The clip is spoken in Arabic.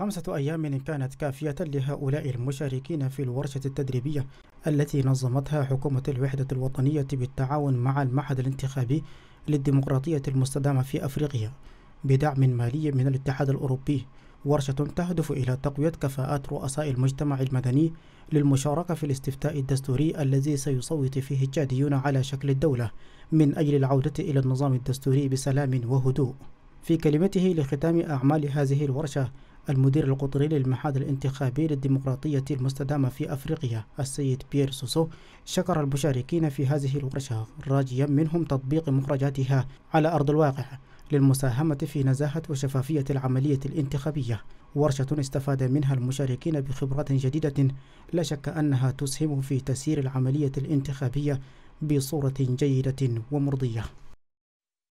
خمسة أيام كانت كافية لهؤلاء المشاركين في الورشة التدريبية التي نظمتها حكومة الوحدة الوطنية بالتعاون مع المعهد الانتخابي للديمقراطية المستدامة في أفريقيا بدعم مالي من الاتحاد الأوروبي ورشة تهدف إلى تقوية كفاءات رؤساء المجتمع المدني للمشاركة في الاستفتاء الدستوري الذي سيصوت فيه التشاديون على شكل الدولة من أجل العودة إلى النظام الدستوري بسلام وهدوء في كلمته لختام أعمال هذه الورشة المدير القطري للمحاد الانتخابي للديمقراطية المستدامة في أفريقيا السيد بيير سوسو شكر المشاركين في هذه الورشة راجيا منهم تطبيق مخرجاتها على أرض الواقع للمساهمة في نزاهة وشفافية العملية الانتخابية ورشة استفاد منها المشاركين بخبرات جديدة لا شك أنها تسهم في تسيير العملية الانتخابية بصورة جيدة ومرضية